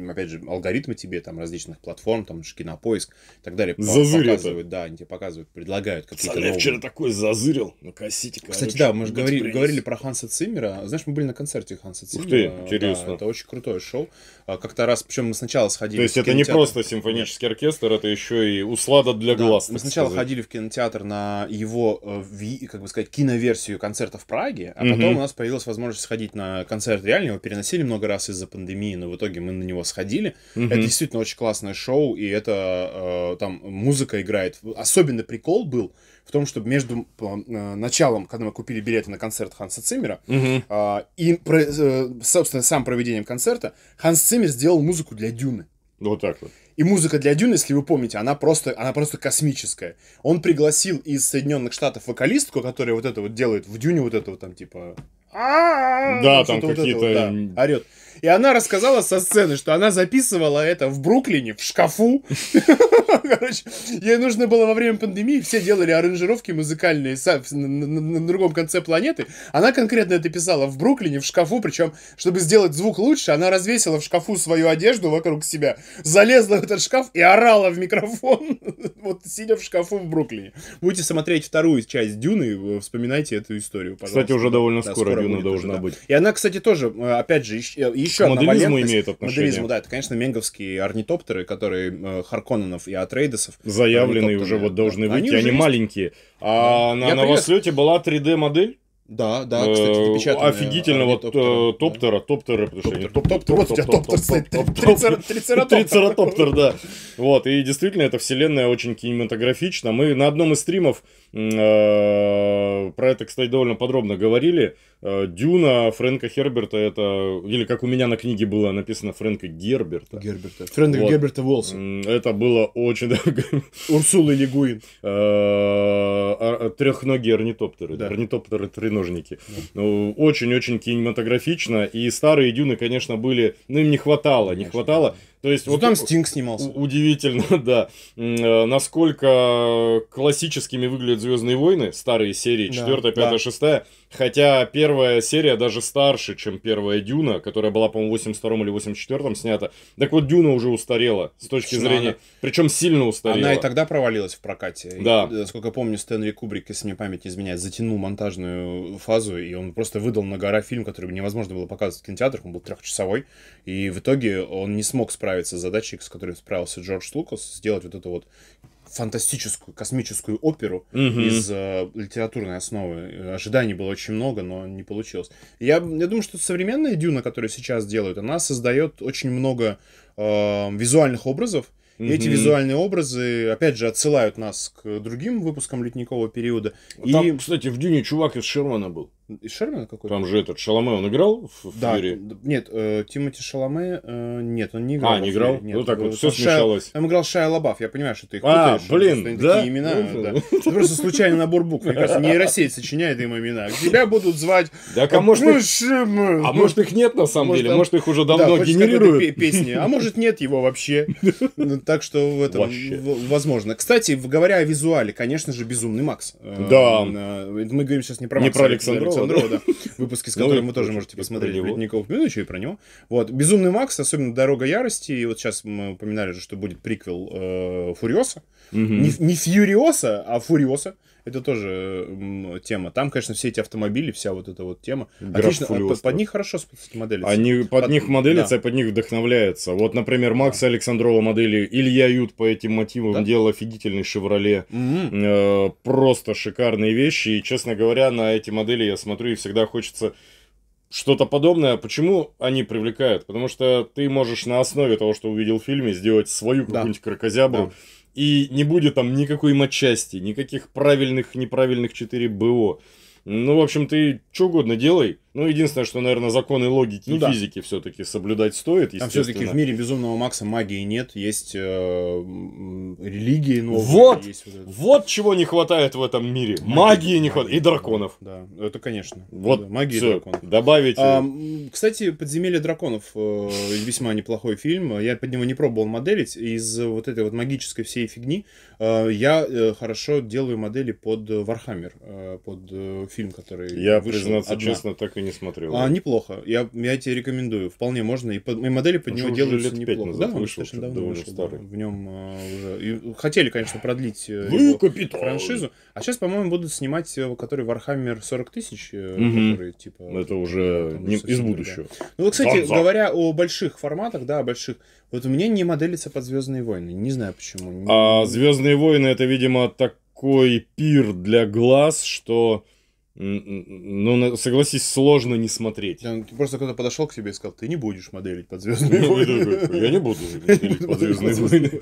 Speaker 2: опять же, алгоритмы тебе там различных платформ, там же кинопоиск и так далее. Зазырь показывают, Да, они тебе показывают, предлагают какие-то новые. я вчера такой зазырил Ну косите, кассете. Кстати, да, мы же говорили, говорили про Ханса Циммера. Знаешь, мы были на концерте Ханса Циммера Интересно. Да, это очень крутое шоу. А, как-то раз, причем мы сначала сходили. То есть это кинотеатр. не просто симфонический
Speaker 1: оркестр, это еще и услада для да, глаз. Мы сначала сказать. ходили
Speaker 2: в кинотеатр на его, э, как бы сказать, киноверсию концерта в Праге, а потом угу. у нас появилась возможность сходить на концерт реально. Его переносили много раз из-за пандемии, но в итоге мы на него сходили.
Speaker 1: Угу. Это действительно
Speaker 2: очень классное шоу, и это э, там музыка играет. Особенно прикол был в том, чтобы между а, а, началом, когда мы купили билеты на концерт Ханса Циммера, угу. и, э, собственно, сам проведением концерта, Ханс Циммер сделал музыку для Дюны. Вот так вот. И музыка для Дюны, если вы помните, она просто, она просто космическая. Он пригласил из Соединенных Штатов вокалистку, которая вот это вот делает в Дюне, вот это вот там типа...
Speaker 1: Да, там какие-то...
Speaker 2: Вот, да, орет. И она рассказала со сцены, что она записывала это в Бруклине, в шкафу. *laughs* Короче, ей нужно было во время пандемии, все делали аранжировки музыкальные на другом конце планеты. Она конкретно это писала в Бруклине, в шкафу, причем, чтобы сделать звук лучше, она развесила в шкафу свою одежду вокруг себя, залезла в этот шкаф и орала в микрофон, *laughs* вот сидя в шкафу в Бруклине. Будете смотреть вторую часть Дюны, вспоминайте эту историю, пожалуйста. Кстати, уже довольно скоро, Дюна должна быть. И она, кстати, тоже, э, опять же, еще еще к одна моделизму имеет отношение. Моделизму, да, это, конечно, менговские орнитоптеры, которые э, Харконненов и Атрейдесов. Заявленные уже вот должны выйти, они, они маленькие. А да. на Я новослете
Speaker 1: была 3D-модель? Да, да, кстати, э, Офигительно, вот э, топтера, топтера, потому что они топтер, вот у тебя топтер стоит, трицератоптер. Трицератоптер, да. Вот, и действительно, эта вселенная очень кинематографична. Мы на одном из стримов Э, про это, кстати, довольно подробно говорили. Э, Дюна Фрэнка Херберта это... Или как у меня на книге было написано Фрэнка Герберта. Герберта. Фрэнка вот. Герберта Уолса. Это было очень... *laughs* Урсула Лигуин. Э, а, а, трехногие орнитоптеры. Да. Орнитоптеры-треножники. Ну, очень-очень да. кинематографично. И старые Дюны, конечно, были... Ну, им не хватало. Конечно, не хватало. То есть, вот там Стинг снимался. Удивительно, *laughs* да. Э, насколько классическими выглядят Звездные войны, старые серии, 4, да, 5, 6, Хотя первая серия даже старше, чем первая Дюна, которая была, по-моему, в 82 или 84 снята. Так вот, Дюна уже устарела с точки зрения... Она... Причем сильно устарела. Она и тогда провалилась в
Speaker 2: прокате. Да. И, насколько я помню, Стэнли Кубрик, если мне память изменяет, затянул монтажную фазу, и он просто выдал на гора фильм, который невозможно было показывать в кинотеатрах, он был трехчасовой, и в итоге он не смог справиться с задачей, с которой справился Джордж Лукас, сделать вот эту вот фантастическую космическую оперу угу. из э, литературной основы. Ожиданий было очень много, но не получилось. Я, я думаю, что современная Дюна, которую сейчас делают, она создает очень много э, визуальных образов. И mm-hmm. эти визуальные образы, опять же, отсылают нас к другим выпускам ледникового периода. Там, и... кстати, в Дюне чувак из Шермана был. Из Шермана какой-то?
Speaker 1: Там же этот Шаломе, он играл в да, Фьюри?
Speaker 2: Нет, э, Тимати Шаломе, э, нет, он не а, играл. А, не играл? Нет, ну так вот, э, все смешалось. Шай, там играл Шая Лабаф, я понимаю, что ты их а, путаешь. А, блин, да? Такие имена, ну, да. Это просто случайный набор букв. Мне кажется, нейросеть сочиняет им имена. Тебя будут звать... Да, а может А может их нет на самом деле? Может их уже давно генерируют? песни. А может нет его вообще. Ну, так что в этом возможно. Кстати, говоря о визуале, конечно же, Безумный Макс. Э, да. Мы говорим сейчас не про Макса. Не про Александра Александрова, да. да. Выпуски, с которыми вы тоже можете посмотреть. Ледникова упомяну, еще и про него. Вот. «Безумный Макс», особенно «Дорога ярости». И вот сейчас мы упоминали, что будет приквел э, «Фуриоса». Угу. Не, не «Фьюриоса», а «Фуриоса» это тоже тема. Там, конечно, все эти автомобили, вся вот эта вот тема. Отлично, под, а под них хорошо моделится. Они под, под них моделятся, да.
Speaker 1: под них вдохновляются. Вот, например, Макса да. Александрова модели Илья Ют по этим мотивам да? делал офигительный Шевроле. Угу. Э, просто шикарные вещи. И, честно говоря, на эти модели я смотрю и всегда хочется что-то подобное. А почему они привлекают? Потому что ты можешь на основе того, что увидел в фильме, сделать свою какую-нибудь да. крокозябру. Да и не будет там никакой матчасти, никаких правильных, неправильных 4 БО. Ну, в общем, ты что угодно делай, ну, единственное, что, наверное, законы логики ну, и да. физики все-таки соблюдать стоит, естественно. А все-таки в
Speaker 2: мире безумного Макса магии нет, есть э, религии новые. Вот! Есть вот, вот чего не хватает в этом мире. Магии, магии не хватает. И драконов. Да, это, конечно. Вот да, магии все, драконов. Добавить... Э, а, кстати, «Подземелье драконов» э, весьма неплохой фильм. Я под него не пробовал моделить. Из вот этой вот магической всей фигни э, я хорошо делаю модели под Вархаммер, под фильм, который Я, вышел признаться одна. честно, так и не смотрел. А, неплохо. Я, я тебе рекомендую. Вполне можно. И, под, и модели под ну, него делаются лет неплохо. Назад да, вышел, он давно довольно вышел, старый. Да, в нем а, уже... И хотели, конечно, продлить Вы э, ну, его франшизу. А сейчас, по-моему, будут снимать, э, который Warhammer 40 тысяч, угу.
Speaker 1: который, типа... Ну, это уже там, не, из будущего. Да. Ну, вот, кстати, Зам-зам. говоря
Speaker 2: о больших форматах, да, о больших, вот у меня не моделится под Звездные войны. Не знаю почему.
Speaker 1: А Звездные войны это, видимо, такой пир для глаз, что ну, согласись, сложно не смотреть. Да, просто кто-то подошел к тебе и сказал, ты не будешь моделить под *laughs* звездные войны. Я не буду моделить под *laughs* звездные войны.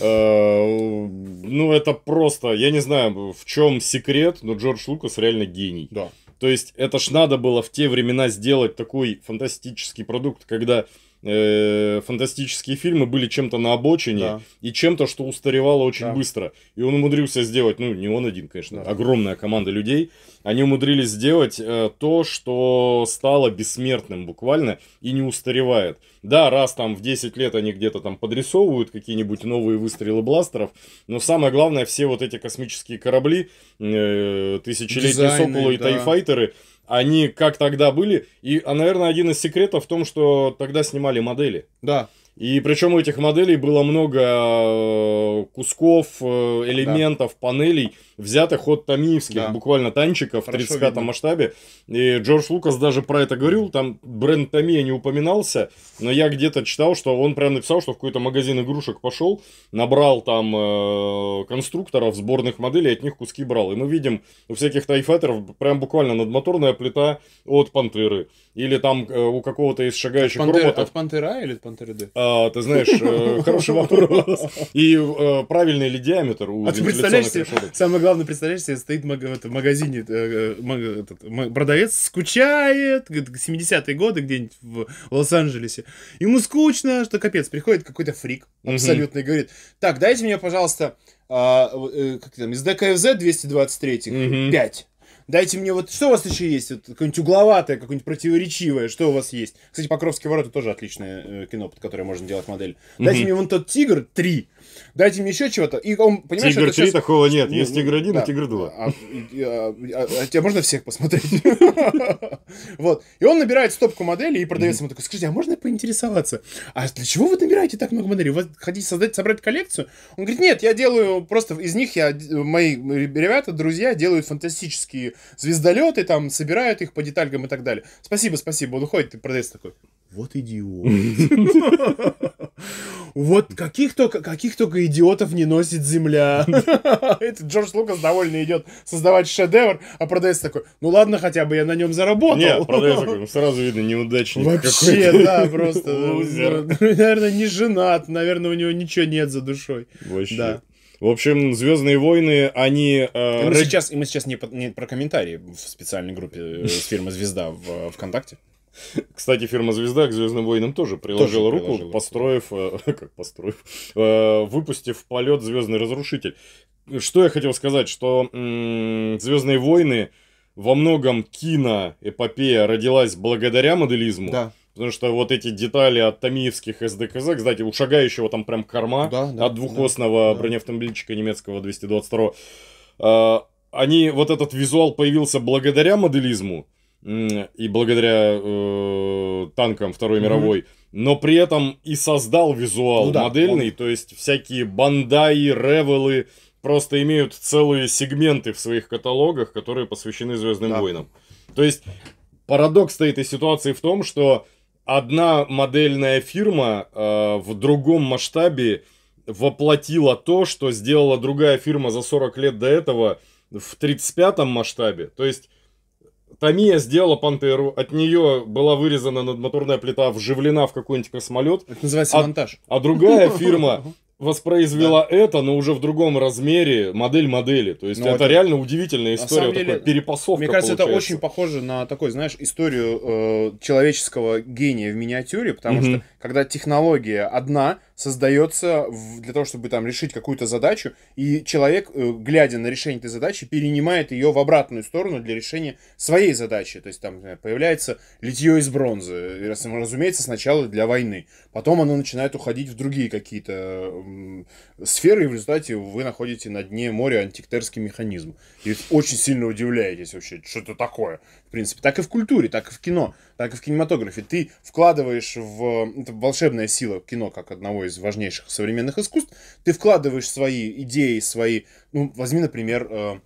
Speaker 1: А, ну, это просто, я не знаю, в чем секрет, но Джордж Лукас реально гений. Да. То есть, это ж надо было в те времена сделать такой фантастический продукт, когда Э, фантастические фильмы были чем-то на обочине да. и чем-то, что устаревало очень да. быстро. И он умудрился сделать, ну, не он один, конечно, да. огромная команда людей, они умудрились сделать э, то, что стало бессмертным буквально и не устаревает. Да, раз там в 10 лет они где-то там подрисовывают какие-нибудь новые выстрелы бластеров, но самое главное, все вот эти космические корабли, э, тысячелетние Дизайны, соколы и да. тайфайтеры, они как тогда были. И, а, наверное, один из секретов в том, что тогда снимали модели. Да. И причем у этих моделей было много э, кусков, э, элементов, да. панелей, взятых от томиевских, да. буквально танчиков Хорошо в 35 масштабе. И Джордж Лукас даже про это говорил, там бренд Томия не упоминался, но я где-то читал, что он прям написал, что в какой-то магазин игрушек пошел, набрал там э, конструкторов сборных моделей, от них куски брал. И мы видим у всяких тайфайтеров прям буквально надмоторная плита от Пантеры. Или там э, у какого-то из шагающих от пантер... роботов. От
Speaker 2: Пантера или от Пантеры Д? Э, а, ты знаешь, э, *laughs* хороший вопрос.
Speaker 1: И э, правильный ли диаметр у а ты представляешь себе,
Speaker 2: Самое главное, представляешь себе, стоит в магазине э, продавец, скучает, 70-е годы где-нибудь в Лос-Анджелесе. Ему скучно, что капец, приходит какой-то фрик абсолютно и говорит, так, дайте мне, пожалуйста, а, как там, из ДКФЗ 223 угу. 5. Дайте мне вот... Что у вас еще есть? Вот, какое-нибудь угловатое, какое-нибудь противоречивое. Что у вас есть? Кстати, «Покровские ворота» тоже отличное э, кино, под которое можно делать модель. Дайте mm-hmm. мне вон тот «Тигр» три дайте мне еще чего-то. И он, понимаешь, Тигр 3 сейчас... такого нет. Есть Тигр 1 да. А, и Тигр 2. А, а, а, а тебя можно всех посмотреть? *laughs* Вот. И он набирает стопку моделей, и продавец ему такой, скажите, а можно поинтересоваться? А для чего вы набираете так много моделей? Вы хотите создать, собрать коллекцию? Он говорит, нет, я делаю просто из них, я мои ребята, друзья делают фантастические звездолеты, там, собирают их по деталькам и так далее. Спасибо, спасибо. Он уходит, и продавец такой, вот идиот. *laughs* Вот каких только, каких только идиотов не носит земля. *laughs* Это Джордж Лукас довольно идет создавать шедевр, а продавец такой, ну ладно, хотя бы я на нем заработал. Нет, продавец такой, ну, сразу
Speaker 1: видно неудачник Вообще, да, просто. Ну, ну,
Speaker 2: наверное, не женат, наверное, у него ничего нет за душой. Вообще. Да.
Speaker 1: В общем, Звездные войны, они. Э, и мы, ры...
Speaker 2: сейчас, и мы сейчас не, не про комментарии в специальной группе э, с фирмы
Speaker 1: Звезда в э, ВКонтакте. Кстати, фирма «Звезда» к «Звездным войнам» тоже приложила тоже руку, приложила. построив, э, *laughs* как построив, э, выпустив в полет «Звездный разрушитель». Что я хотел сказать, что «Звездные войны» во многом киноэпопея родилась благодаря моделизму. Да. Потому что вот эти детали от томиевских СДКЗ, кстати, у шагающего там прям корма да, да, от двухосного да, да. бронеавтомобильчика немецкого 222 э, они, вот этот визуал появился благодаря моделизму, и благодаря э, танкам Второй мировой, mm-hmm. но при этом и создал визуал ну, да, модельный, он... то есть всякие бандаи, ревелы просто имеют целые сегменты в своих каталогах, которые посвящены Звездным да. войнам. То есть парадокс этой ситуации в том, что одна модельная фирма э, в другом масштабе воплотила то, что сделала другая фирма за 40 лет до этого в 35-м масштабе. То есть Томия сделала пантеру, от нее была вырезана надмоторная плита, вживлена в какой-нибудь космолет. Это называется а, монтаж. А другая *laughs* фирма воспроизвела да. это, но уже в другом размере, модель модели. То есть ну, это, это реально удивительная история, вот деле, такая перепасовка. Мне кажется, получается. это очень
Speaker 2: похоже на такой, знаешь, историю э, человеческого гения в миниатюре, потому угу. что когда технология одна, создается для того, чтобы там решить какую-то задачу, и человек, э, глядя на решение этой задачи, перенимает ее в обратную сторону для решения своей задачи. То есть там появляется литье из бронзы, разумеется, сначала для войны. Потом оно начинает уходить в другие какие-то сферы, и в результате вы находите на дне моря антиктерский механизм. И очень сильно удивляетесь вообще, что это такое в принципе. Так и в культуре, так и в кино, так и в кинематографе. Ты вкладываешь в... Это волшебная сила кино, как одного из важнейших современных искусств. Ты вкладываешь свои идеи, свои... Ну, возьми, например, э,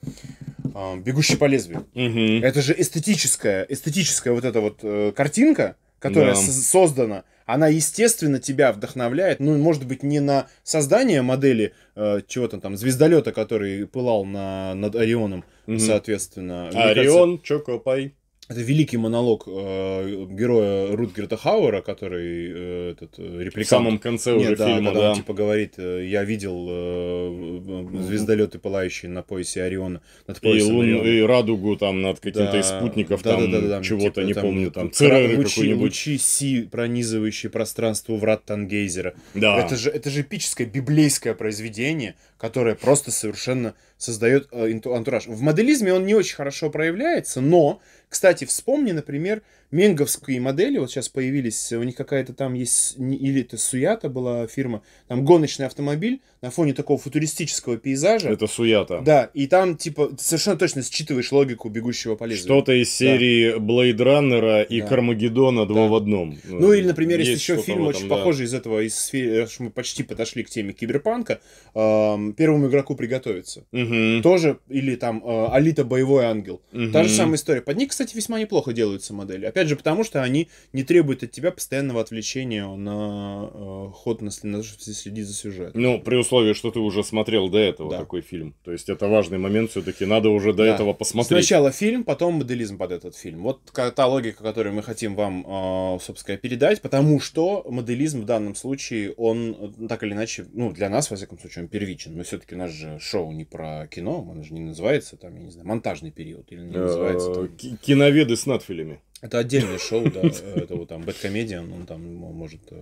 Speaker 2: э, «Бегущий по лезвию». Угу. Это же эстетическая, эстетическая вот эта вот э, картинка, которая да. создана она, естественно, тебя вдохновляет, ну, может быть, не на создание модели э, чего-то там, звездолета, который пылал на, над Орионом, mm-hmm. соответственно. А Орион, кажется... Чокопай это великий монолог э, героя Рутгерта Хауэра, который э, этот э, репликант. В самом конце Нет, уже да, фильма, когда да. Он, типа говорит, э, я видел э, звездолеты пылающие на поясе Ориона, над поясом и, лун, Ориона. и радугу там над каким-то да, из спутников да, там да, да, да, да, чего-то типа, не там, помню там цереры лучи, Лучи си, пронизывающие пространство врат Тангейзера. Да. Это же это же эпическое библейское произведение, которая просто совершенно создает э, антураж. В моделизме он не очень хорошо проявляется, но, кстати, вспомни, например, менговские модели, вот сейчас появились, у них какая-то там есть, или это Суята была фирма, там гоночный автомобиль на фоне такого футуристического пейзажа. Это
Speaker 1: Суята. Да,
Speaker 2: и там, типа, совершенно точно считываешь логику бегущего по лезвию. Что-то из серии
Speaker 1: да. Blade Runner и да. Кармагеддона два да. в одном. Ну, или, например, есть, есть еще фильм очень там, похожий
Speaker 2: из этого, из, э, что мы почти подошли к теме киберпанка, э, первому игроку приготовиться. Угу. Тоже, или там э, Алита Боевой Ангел. Угу. Та же самая история. Под них, кстати, весьма неплохо делаются модели. Опять же, потому что они не требуют от тебя постоянного отвлечения на э, ход, на, на то, что ты за сюжетом. Ну, при
Speaker 1: условии, что ты уже смотрел до этого да. такой фильм. То есть это важный момент, все-таки надо уже до да. этого посмотреть. Сначала
Speaker 2: фильм, потом моделизм под этот фильм. Вот та логика, которую мы хотим вам, э, собственно, передать, потому что моделизм в данном случае, он э, так или иначе, ну, для нас, во всяком случае, он первичен. Но все-таки у нас же шоу не про
Speaker 1: кино, оно же не называется, там, я не знаю, монтажный период или не э, называется. Киноведы с надфилями. Это отдельное шоу, да, этого вот там Бэткомедиан, он там
Speaker 2: может э,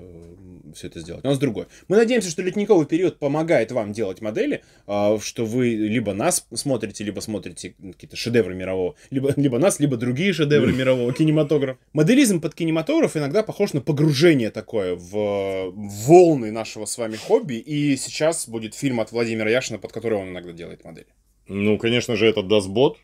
Speaker 2: все это сделать. У нас другой. Мы надеемся, что ледниковый период помогает вам делать модели, э, что вы либо нас смотрите, либо смотрите какие-то шедевры мирового, либо, либо нас, либо другие шедевры мирового кинематографа. Моделизм под кинематограф иногда похож на погружение такое в, в волны нашего с вами хобби, и сейчас будет фильм от Владимира Яшина, под который он иногда делает модели.
Speaker 1: Ну, конечно же, это Дасбот,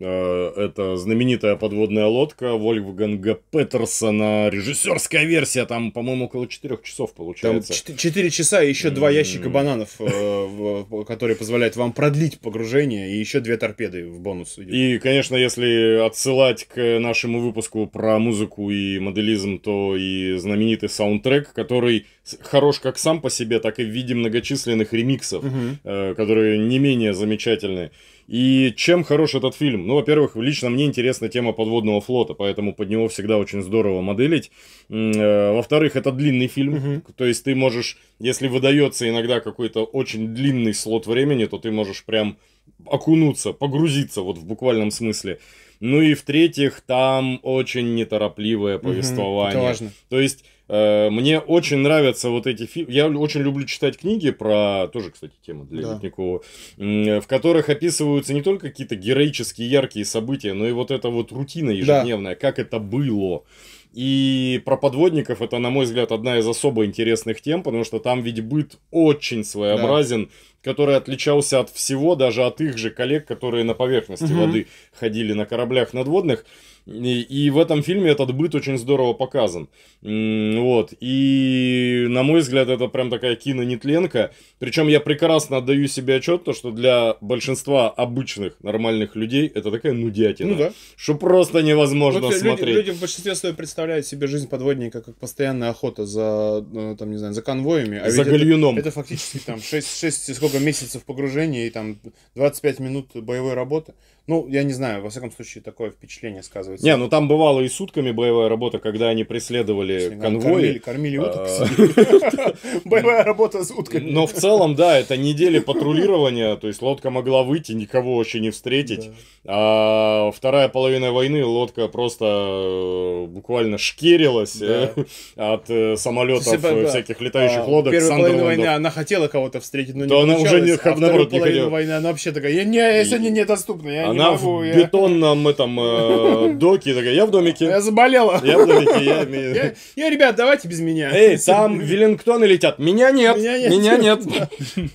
Speaker 1: Э, это знаменитая подводная лодка Вольфганга Петерсона. Режиссерская версия, там, по-моему, около 4 часов получается.
Speaker 2: Там 4 часа и еще 2 ящика бананов, э, которые позволяют вам продлить погружение, и еще 2 торпеды в бонус. И,
Speaker 1: конечно, если отсылать к нашему выпуску про музыку и моделизм, то и знаменитый саундтрек, который хорош как сам по себе, так и в виде многочисленных ремиксов, э, которые не менее замечательные. И чем хорош этот фильм? Ну, во-первых, лично мне интересна тема подводного флота, поэтому под него всегда очень здорово моделить. Э, во-вторых, это длинный фильм, угу. то есть ты можешь, если выдается иногда какой-то очень длинный слот времени, то ты можешь прям окунуться, погрузиться, вот в буквальном смысле. Ну и в-третьих, там очень неторопливое повествование. Угу, это важно. То есть Э, мне очень нравятся вот эти фильмы. Я очень люблю читать книги про... Тоже, кстати, тема для да. Литникова. В которых описываются не только какие-то героические яркие события, но и вот эта вот рутина ежедневная, да. как это было. И про подводников это, на мой взгляд, одна из особо интересных тем, потому что там ведь быт очень своеобразен, да. который отличался от всего, даже от их же коллег, которые на поверхности угу. воды ходили на кораблях надводных. И, в этом фильме этот быт очень здорово показан. Вот. И, на мой взгляд, это прям такая кинонетленка. Причем я прекрасно отдаю себе отчет, то, что для большинства обычных нормальных людей это такая нудятина. Ну да. Что просто невозможно ну, смотреть. Люди,
Speaker 2: люди в большинстве своем представляют себе жизнь подводника как постоянная охота за, ну, там, не знаю, за конвоями. А за гальюном. Это, это фактически там 6, 6 сколько месяцев погружения и там 25 минут боевой работы. Ну, я не знаю, во всяком случае, такое впечатление сказывается. Не, ну
Speaker 1: там бывало и сутками боевая работа, когда они преследовали ну, конвои. Кормили, кормили уток. А, *laughs* боевая работа с утками. Но в целом, да, это недели патрулирования, то есть лодка могла выйти, никого вообще не встретить. А вторая половина войны лодка просто э, буквально шкерилась э, от э, самолетов всяких летающих а, лодок. Первая половина войны она хотела кого-то встретить, но не То она уже, наоборот, не хотела.
Speaker 2: войны она вообще такая, я сегодня недоступна, я она могу, в я...
Speaker 1: бетонном этом э, *laughs* доке такая, я в домике. Я заболела. Я в домике, я... *laughs*
Speaker 2: я... Я, ребят, давайте без меня. Эй, там
Speaker 1: Веллингтоны летят. Меня нет. Меня нет.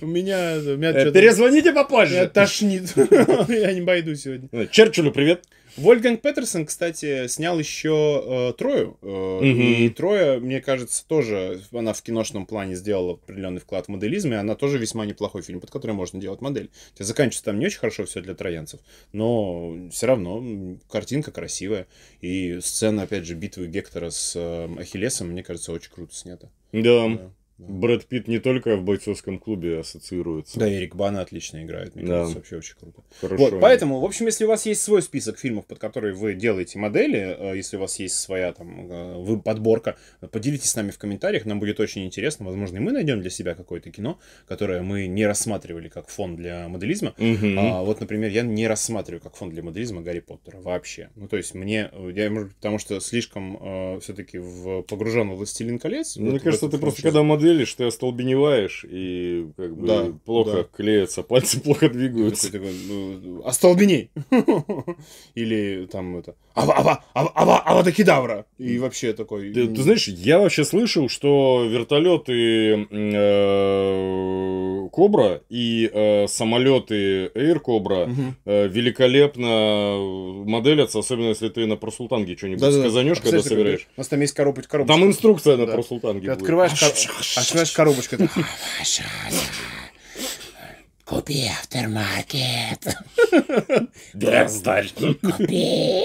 Speaker 2: Меня *laughs* У меня... Э, э, перезвоните попозже. Меня э, тошнит. Я не пойду сегодня. Черчиллю привет. Вольфганг Петерсон, кстати, снял еще э, Трою. Э, угу. И Троя, мне кажется, тоже она в киношном плане сделала определенный вклад в моделизм, и она тоже весьма неплохой фильм, под который можно делать модель. Хотя заканчивается там не очень хорошо все для троянцев, но все равно картинка красивая. И сцена, опять же, битвы Гектора с э, Ахиллесом, мне кажется, очень круто снята.
Speaker 1: Да. да. Брэд Питт не только в бойцовском клубе ассоциируется. Да, Эрик
Speaker 2: Бана отлично играет, мне да. кажется, вообще очень круто. Хорошо. Вот, поэтому, в общем, если у вас есть свой список фильмов, под которые вы делаете модели, э, если у вас есть своя там э, вы подборка, поделитесь с нами в комментариях, нам будет очень интересно. Возможно, и мы найдем для себя какое-то кино, которое мы не рассматривали как фон для моделизма. Угу. А, вот, например, я не рассматриваю как фон для моделизма Гарри Поттера вообще. Ну, то есть мне, я, потому что слишком э, все-таки в, погружен в «Властелин колец». Мне вот кажется, ты просто когда модель
Speaker 1: что ты остолбеневаешь, и как бы да, плохо да. клеятся, пальцы *laughs* плохо двигаются. Такой, ну, ну остолбени! *laughs* Или там это... Ава, ава, ава, ава, ава, дакидавра!
Speaker 2: И вообще такой... Ты, ты
Speaker 1: знаешь, я вообще слышал, что вертолеты э, Кобра, и э, самолеты Air Cobra угу. э, великолепно э, моделятся, особенно если ты на Просултанге что-нибудь да, сказанешь, да, да. когда собираешь.
Speaker 2: У нас там есть коробочка. коробочка. Там
Speaker 1: инструкция да. на да. Просултанге. Ты открываешь, кор...
Speaker 2: открываешь коробочку.
Speaker 1: Купи автормаркет.
Speaker 2: Бездарь. Купи.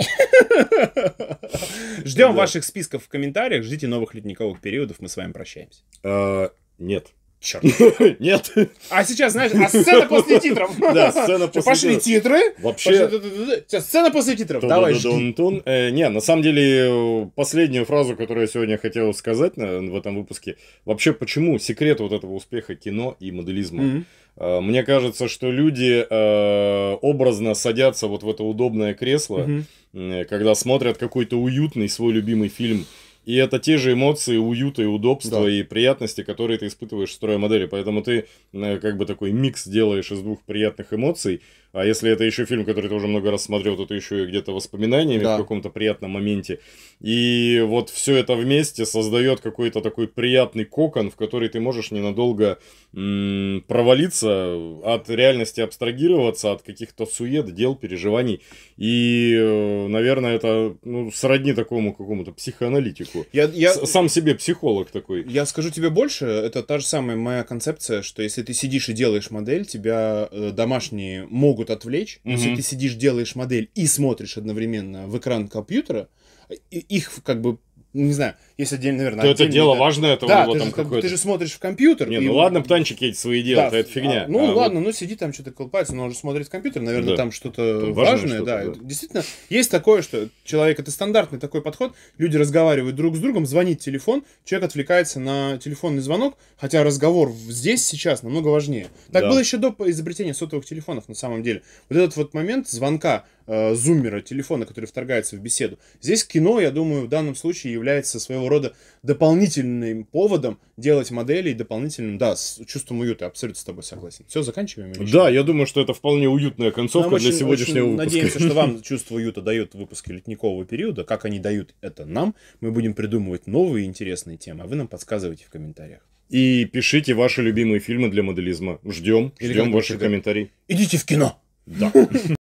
Speaker 2: Ждем ваших списков в комментариях. Ждите новых ледниковых периодов. Мы с вами прощаемся. А,
Speaker 1: нет. Черт. *laughs* Нет.
Speaker 2: А сейчас, знаешь, а сцена *laughs* после титров. Да, сцена *laughs* после титров. Пошли титры. Вообще. Сейчас сцена после титров. Давай,
Speaker 1: э, Не, на самом деле, э, последнюю фразу, которую я сегодня хотел сказать в этом выпуске. Вообще, почему секрет вот этого успеха кино и моделизма? Э, мне кажется, что люди э, образно садятся вот в это удобное кресло, угу. когда смотрят какой-то уютный свой любимый фильм, и это те же эмоции уюта и удобства да. и приятности, которые ты испытываешь строя модели. Поэтому ты э, как бы такой микс делаешь из двух приятных эмоций, а если это еще фильм, который ты уже много раз смотрел, то ты еще и где-то воспоминаниями да. в каком-то приятном моменте. И вот все это вместе создает какой-то такой приятный кокон, в который ты можешь ненадолго м- провалиться, от реальности абстрагироваться, от каких-то сует, дел, переживаний. И, э, наверное, это ну, сродни такому какому-то психоаналитику. Я, я... Сам себе психолог такой. Я скажу тебе больше, это
Speaker 2: та же самая моя концепция, что если ты сидишь и делаешь модель, тебя э, домашние могут могут отвлечь. Mm-hmm. Если ты сидишь, делаешь модель и смотришь одновременно в экран компьютера, их как бы, не знаю, есть отдельно, наверное, То отдельно, это дело да. важное, это да, у него ты там же, какой-то... ты же
Speaker 1: смотришь в компьютер. Не, и... ну ладно, птанчики эти свои делают, да, это фигня. А, ну а, ладно,
Speaker 2: вот... ну сиди там что-то колпается, но он же смотрит в компьютер, наверное, да. там что-то там важное, важное что да. да. Действительно, есть такое, что человек, это стандартный такой подход, люди разговаривают друг с другом, звонит телефон, человек отвлекается на телефонный звонок, хотя разговор здесь, сейчас намного важнее. Так да. было еще до изобретения сотовых телефонов, на самом деле. Вот этот вот момент звонка, э, зуммера, телефона, который вторгается в беседу. Здесь кино, я думаю, в данном случае является своего своего рода дополнительным поводом делать модели и дополнительным, да, с чувством уюта, абсолютно с тобой согласен. Все, заканчиваем? Или
Speaker 1: да, я думаю, что это вполне уютная концовка Нам для очень, сегодняшнего очень выпуска. Надеемся, что вам
Speaker 2: *laughs* чувство уюта дают выпуски ледникового периода. Как они дают
Speaker 1: это нам, мы будем придумывать новые интересные темы, а вы нам подсказывайте в комментариях. И пишите ваши любимые фильмы для моделизма. Ждем, ждем ваших комментариев.
Speaker 2: Идите в кино! Да. *laughs*